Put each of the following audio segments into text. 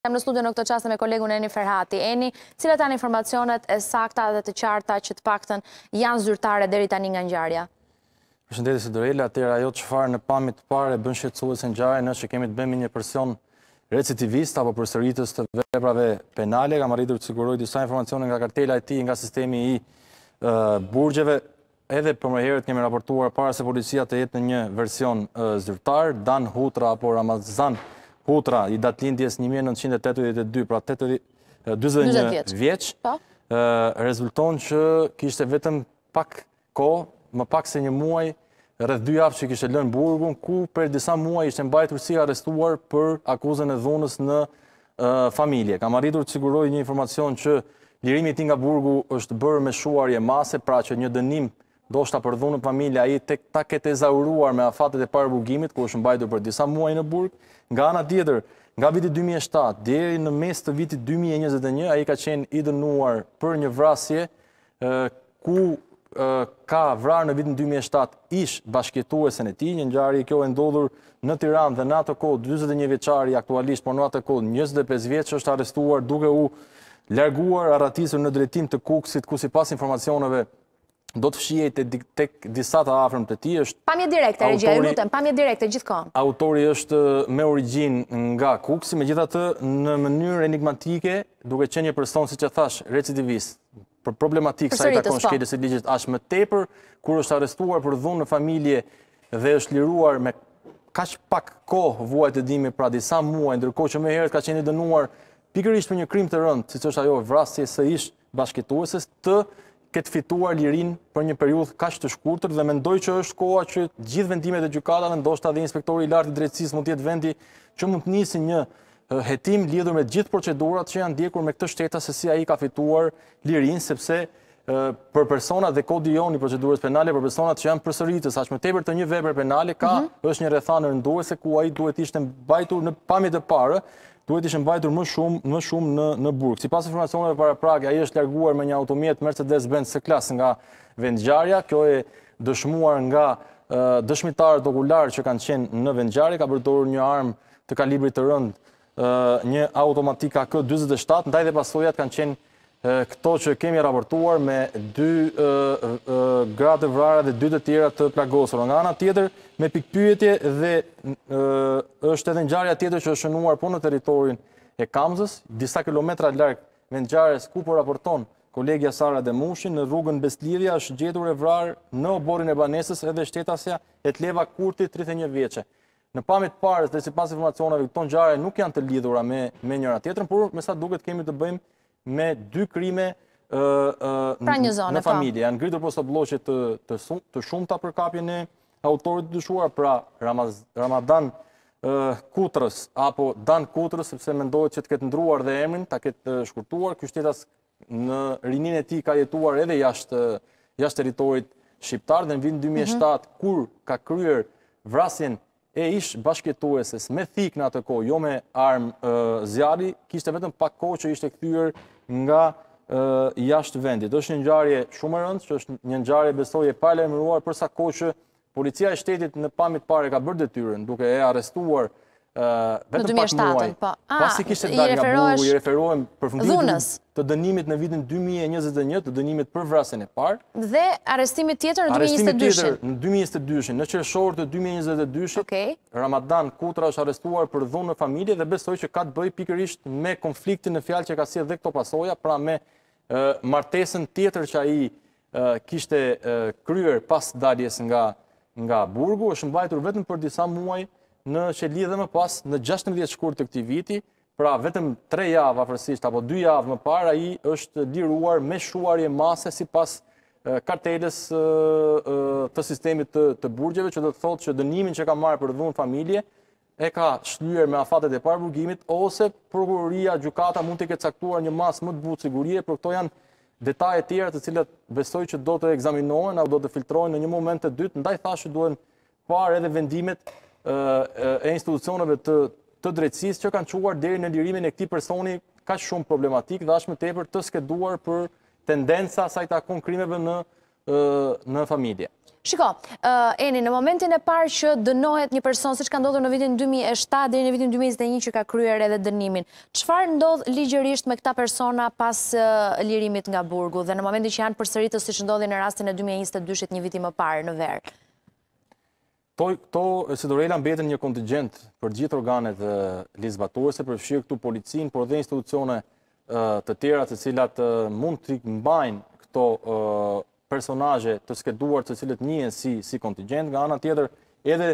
Jam në studio në këtë qasë me kolegun Eni Ferhati. Eni, cilat janë informacionet e sakta dhe të qarta që të pakten janë zyrtare deri tani nga njarja? Përshëndetis e Dorella, atër ajo që farë në pamit të pare bën shqetsuës në gjarën është që kemi të bëmi një person recitivist apo përsëritës të veprave penale. Kam arritur të siguroj disa informacionet nga kartela e ti nga sistemi i burgjeve. Edhe për mëherët kemi raportuar para se policia të jetë në një version zyrtar, Dan Hutra apo Ramazan putra i datë lindjes 1982, pra 21 vjeç, po. rezulton që kishte vetëm pak ko, më pak se një muaj, rrëth dy aftë që kishte lënë burgun, ku për disa muaj ishte mbajtur si arrestuar për akuzën e dhunës në familje. Kam arritur të siguroj një informacion që lirimi ti nga burgu është bërë me shuarje mase, pra që një dënim do shta përdhu në familja i tek ta e zauruar me afatet e parë burgimit, ku është mbajdu për disa muaj në burg, nga ana tjetër, nga viti 2007, djeri në mes të vitit 2021, a i ka qenë i dënuar për një vrasje, ku ka vrarë në vitin 2007 ish bashkjetuesen e ti, një njari kjo e ndodhur në Tiran dhe në atë kod 21 veçari aktualisht, por në atë kod 25 veç është arestuar duke u larguar arratisur në dretim të kukësit, ku si pas informacioneve do të fshijet të disa të afrëm të ti është... Pamje direkte, regjia, lutëm, pamje direkte, gjithë kam. Autori është uh, me origin nga kuksi, me gjitha të në mënyrë enigmatike, duke që një person, si që thash, recidivist, për problematikë sa i takon po. shketës i ligjit ashtë më tepër, kur është arestuar për dhunë në familje dhe është liruar me kash pak kohë vuajt e dimi pra disa muaj, ndërko që me herët ka qeni dënuar pikërish për një krim të rëndë, si që është ajo vrasje së ishë bashkituesis, të këtë fituar lirin për një periud kash të shkurtër dhe mendoj që është koha që gjithë vendimet e gjukatave, ndoshta dhe inspektori i lartë i drejtsis mund tjetë vendi që mund të njësi një hetim lidhur me gjithë procedurat që janë ndjekur me këtë shteta se si a i ka fituar lirin, sepse për personat dhe kodi jo i procedurës penale, për personat që janë përsëritës, ashtë më teper të një veber penale, ka mhm. është një rethanë rënduese ku a i duhet ishte mbajtur në pamjet e parë, duhet ishë mbajtur më shumë më shumë në në burg. Sipas informacioneve para prake, ai është larguar me një automjet Mercedes-Benz C-Class nga vendngjarja. Kjo e dëshmuar nga uh, dëshmitarët okular që kanë qenë në vendngjarje, ka përdorur një armë të kalibrit të rënd, uh, një automatik AK-47, ndaj dhe pasojat kanë qenë këto që kemi raportuar me dy gratë vrara dhe dy të tjera të plagosur. Nga nga tjetër, me pikpyetje dhe është edhe njarja tjetër që është shënuar po në teritorin e Kamzës, disa kilometra larkë me njarës ku për po raporton kolegja Sara Demushi në rrugën Beslidhja është gjetur e vrarë në oborin e banesës edhe shtetasja e tleva kurti 31 vjeqe. Në pamit parës dhe si pas informacionave, këto njare nuk janë të lidhura me njëra tjetërën, por me sa duket kemi të bëjmë me dy krime pra në pra. familje. Janë ngritur posa bloqet të shumëta për kapje në autorit të dëshuar, pra Ramadan Kutrës, apo Dan Kutrës, sepse me ndohet që të këtë ndruar dhe emrin, të këtë shkurtuar, kështetas në rinin e ti ka jetuar edhe jashtë teritorit shqiptar, dhe në vindë 2007, mhm. kur ka kryer vrasin e ish bashketueses me thik në atë kohë, jo me armë zjari, kishte vetëm pak kohë që ishte këthyër nga jashtë vendit. Êshtë një njarje shumë rëndë, që është një njarje besoje pale e mëruar, përsa koqë policia e shtetit në pamit pare ka bërë dhe duke e arestuar vetëm pak muaj. Po. Pasi ah, kishtë të dalë nga bugu, i referohem për fundimit të dënimit në vitin 2021, të dënimit për vrasën e parë. Dhe arestimit tjetër në 2022. Arestimit tjetër në 2022, në qërëshorë të 2022, Ramadan Kutra është arestuar për dhunë në familje dhe besoj që ka të bëj pikërisht me konfliktin në fjalë që ka si edhe këto pasoja, pra me martesën tjetër që a i kishtë kryer pas daljes nga burgu, është mbajtur vetëm për disa muaj, në që dhe më pas në 16 shkur të këti viti, pra vetëm 3 javë afërsisht, apo 2 javë më parë, a i është liruar me shuarje mase si pas kartelës të sistemi të burgjeve, që do të thotë që dënimin që ka marë për dhunë familje, e ka shlyer me afatet e parë burgimit, ose prokuroria gjukata mund të ke caktuar një masë më të butë sigurie, për këto janë detajet tjera të cilat besoj që do të examinojnë, a do të filtrojnë në një moment të dytë, ndaj thashë duhen parë edhe vendimet e institucionëve të drecis që kanë quar deri në lirimin e këti personi ka shumë problematik dhe ashme tepër të skeduar për tendenca sajta konkrimeve në familje. Shiko, Eni, në momentin e parë që dënohet një person, si që ka ndodhër në vitin 2007 dhe në vitin 2021 që ka kryer edhe dënimin, qëfar ndodhë ligjërisht me këta persona pas lirimit nga burgu dhe në momentin që janë përsëritës si që ndodhë në rastin e 2022 një vitin më parë në verë? Këto si dorela mbetën një kontingent për gjithë organet lisbatuese, përfshirë këtu policin, por dhe institucione të tjera të cilat mund të mbajnë këto personaje të skeduar të cilat njën si kontingent. Nga anë tjetër, edhe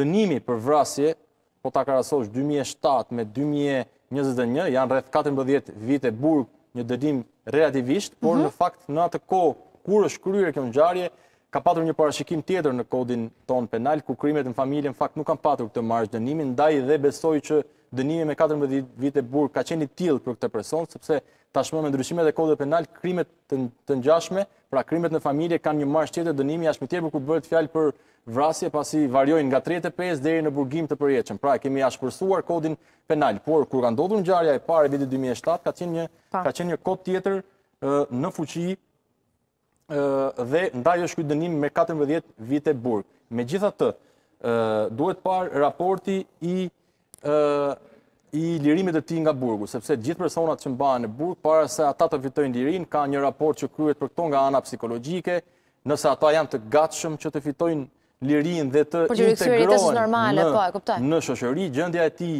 dënimi për vrasje, po ta karasosh 2007 me 2021, janë rreth 14 vite burë një dënim relativisht, por mhm. në fakt në atë kohë, kur është kryrë kjo në gjarje, Ka patur një parashikim tjetër në kodin ton penal, ku krimet në familje në fakt nuk kam patur këtë marrë dënimin, ndaj dhe besoj që dënimi me 14 vite burë ka qeni tjilë për këtë person, sepse tashmë me ndryshimet e kodit penal, krimet të njashme, pra krimet në familje kanë një marrë tjetër dënimi, ashme tjerë ku bëhet fjalë për vrasje, pasi varjojnë nga 35 dhe i në burgim të përjeqen. Pra, kemi ashtë kursuar kodin penal, por kur ka ndodhë në gjarja e pare vitit 2007, ka qenë një kod tjetër në fuqi dhe ndaj është këtë dënim me 14 vite burg. Me gjitha të, duhet par raporti i i lirimit të ti nga burgu, sepse gjithë personat që mbaën në burg, para se ata të fitojnë lirin, ka një raport që kryet për këto nga ana psikologike, nëse ata janë të gatshëm që të fitojnë lirin dhe të integrojnë në shëshëri, po, gjëndja e ti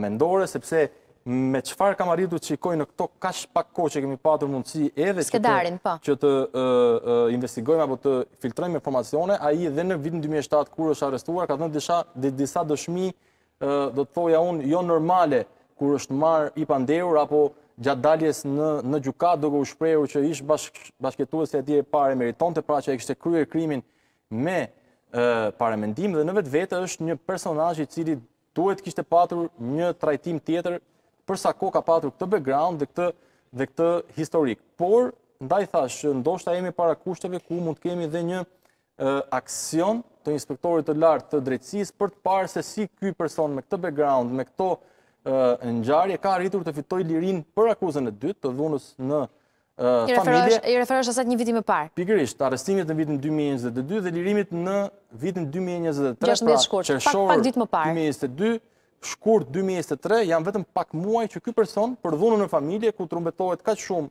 mendore, sepse me qëfar kam arritu që i në këto kash pak ko që kemi patur mundësi edhe që të po. investigojme apo të filtrojme informacione, a i edhe në vitën 2007 kur është arrestuar, ka të në disa dëshmi, do të thoja unë, jo normale, kur është marë i pandehur, apo gjatë daljes në gjukat, do kërë shprejru që ishë bashketuës e atje pare meriton të pra që e kështë kryer krimin me paremendim, dhe në vetë vetë është një personaj që cili duhet kështë patur një trajtim tjetër përsa ko ka patur këtë background dhe këtë, dhe këtë historik. Por, ndaj thash, ndoshta jemi para kushteve ku mund kemi dhe një aksion të inspektorit të lartë të drejtsis për të parë se si ky person me këtë background, me këto nxarje, ka rritur të fitoj lirin për akuzën e dytë të dhunës në I familje, i referosh asat një vitim e parë. Pikërisht, arrestimit në vitin 2022 dhe lirimit në vitin 2023, 16 pra qërëshorë 2022, shkurt 2023, janë vetëm pak muaj që ky person për dhunën në familje, ku të rumbetohet ka shumë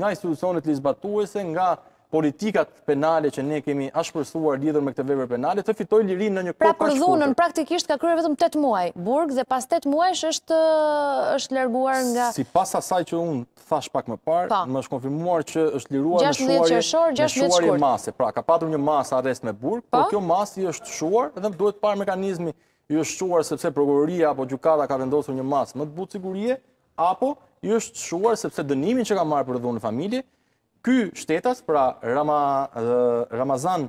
nga institucionet lisbatuese, nga politikat penale që ne kemi ashpërsuar lidhër me këtë vever penale, të fitoj lirin në një kohë shkurtër. Pra për dhunën, praktikisht ka kryrë vetëm 8 muaj, burg dhe pas 8 muaj është është lerguar nga... Si pas asaj që unë të thash pak më parë, po. më është konfirmuar që është liruar në shuar mase. Pra, ka patru një masë arrest me burg, por po. kjo masë i është shuar dhe duhet parë mekanizmi i është shuar sepse prokuroria apo gjukata ka vendosur një masë më të butë sigurie, apo i është shuar sepse dënimin që ka marë për dhunë familje, ky shtetas, pra Ramazan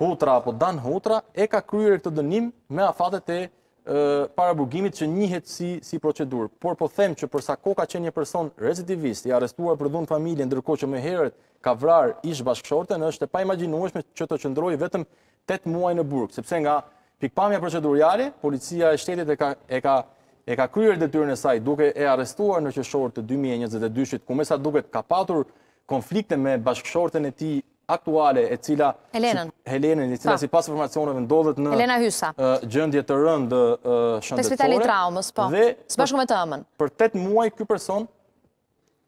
Hutra apo Dan Hutra, e ka kryrë këtë dënim me afatet e paraburgimit që njëhet si procedur. Por po them që përsa ko ka qenë një person rezidivist i arestuar për dhunë familje, ndërko që me herët ka vrar ish bashkëshorten, është e pa imaginuashme që të qëndroj vetëm 8 muaj në burg, sepse nga pikpamja proceduriali, policia e shtetit e ka kryrë dhe tyrën e saj duke e arestuar në qëshorë të 2022, ku mesa duke ka patur konflikte me bashkëshorëtën e ti aktuale, e cila... Helenën. Helenën, e cila si pasë formacionëve ndodhët në... Helena Hysa. ...gjëndje të rëndë shëndetësore. Të spitali traumës, po. Së të Për 8 muaj, këj person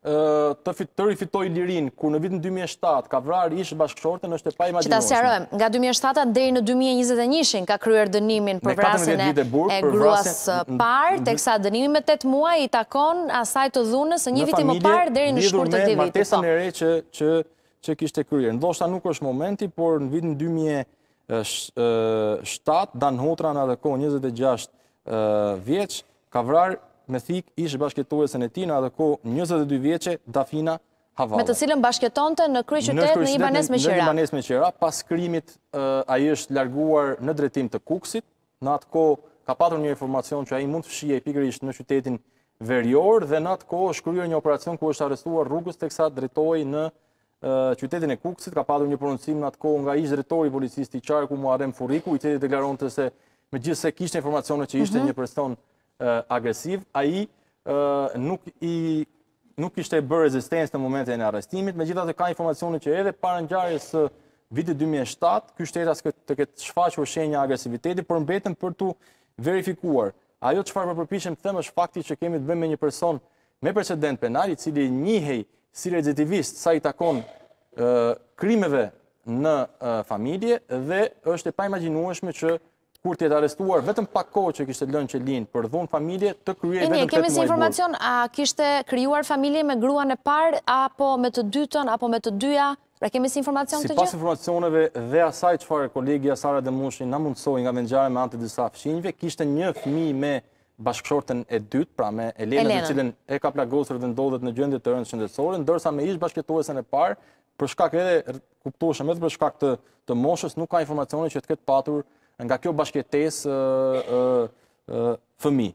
të fitëri fitoj lirin, kur në vitën 2007 ka vrar ishë bashkëshorte në shtepaj ma dinoshme. Qëta sjarëm, nga 2007 dhe në 2021 ka kryer dënimin për vrasin e gruas mm-hmm. par, mm-hmm. të kësa dënimin me 8 muaj i takon asaj të dhunës një vitim më par dhejë në shkurë të të vitë. Në familje, në martesën po. e re që që kishtë e kryer. Në dhoshta nuk është momenti, por në vitën 2007, Dan Hotra në atëko 26 vjeqë, ka vrar me thik ishë bashkjetuese në tina dhe ko 22 vjeqe dafina havala. Me të cilën bashkjetonte në kry qytetë në Ibanes me Qera. Në Ibanes me Qera, pas krimit a i është larguar në dretim të kuksit, në atë ko ka patur një informacion që a i mund të shia i pikrish në qytetin verjor dhe në atë ko është kryer një operacion ku është arrestuar rrugës të kësa dretoj në qytetin e kuksit, ka patur një pronuncim në atë ko nga ishë drejtori policisti qarë ku furiku, i të deklaron të se me gjithë se kishtë që ishte mhm. një person agresiv, a i nuk i nuk ishte bërë rezistencë në momentin e arrestimit, me gjitha të ka informacionit që edhe parë njarës së vitit 2007, kështë etas të këtë shfaqër shenja agresiviteti, për mbetën për të verifikuar. Ajo po të shfarë përpishëm të themë është fakti që kemi të bëmë me një person me precedent penalit, cili njihej si rezitivist sa i takon krimeve në familje dhe është e pa imaginuashme që kur tjetë arestuar, vetëm pak kohë që kishtë lënë që linë për dhunë familje, të kryej vetëm të muaj burë. Kemi si informacion, a kishtë kryuar familje me gruan e parë, apo me të dytën, apo me të dyja? Pra kemi si informacion të gjithë? Si pas informacioneve dhe asaj që farë kolegia Sara Demushin në mundësoj nga vendjare me antë disa fëshinjve, kishtë një fmi me bashkëshorten e dytë, pra me Elena, dhe cilën e ka plagosër dhe ndodhet në gjëndit të rëndë shëndetsore, ndërsa me ishë bashkëtuesen e parë, për shkak edhe kuptoshëm edhe për shkak të moshës, nuk ka informacione që të këtë patur nga kjo bashketes fëmi.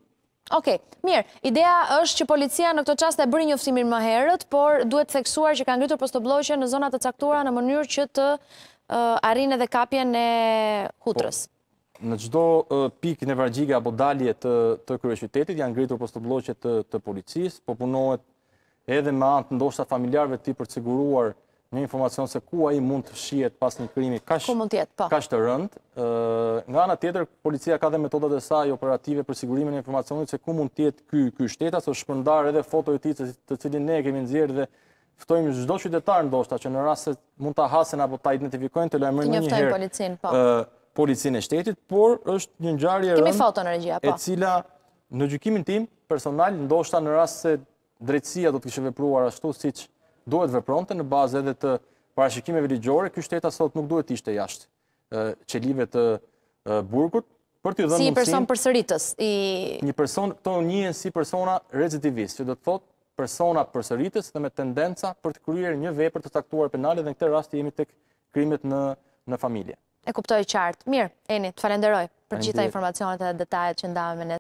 Ok, mirë, idea është që policia në këto qastë e bërë një më herët, por duhet të që kanë ngritur postobloqe në zonat të caktura në mënyrë që të arinë edhe kapje po, në kutrës. Në gjdo pikë në vërgjiga apo dalje të kërë qytetit, janë ngritur postobloqe të policis, policisë, po punohet edhe me antë ndoshtat familjarve ti për të siguruar një informacion se ku a i mund të shiet pas një krimi kash të po. rënd. Nga anë tjetër, policia ka dhe metodat e saj operative për sigurimin e informacionit se ku mund tjetë këj shtetas o shpërndar edhe foto e ti të cilin ne kemi nëzirë dhe ftojmë zdo qytetar ndoshta që në rraset mund të hasen apo të identifikojnë të lajmër një njëherë policin po. e shtetit, por është një e rënd e po. cila në gjykimin tim personal ndoshta në rraset drejtsia do të kishë vepruar ashtu si që duhet vepronte në bazë edhe të parashikimeve ligjore, ky shtet sot nuk duhet të ishte jashtë çelive të burgut për t'i dhënë si mundësi. Si person përsëritës i një person këto njihen si persona recidivist, që do të thotë persona përsëritës dhe me tendenca për të kryer një vepër të caktuar penale dhe në këtë rast jemi tek krimet në në familje. E kuptoj qartë. Mirë, Eni, të falenderoj për gjitha informacionet dhe detajet që ndamë me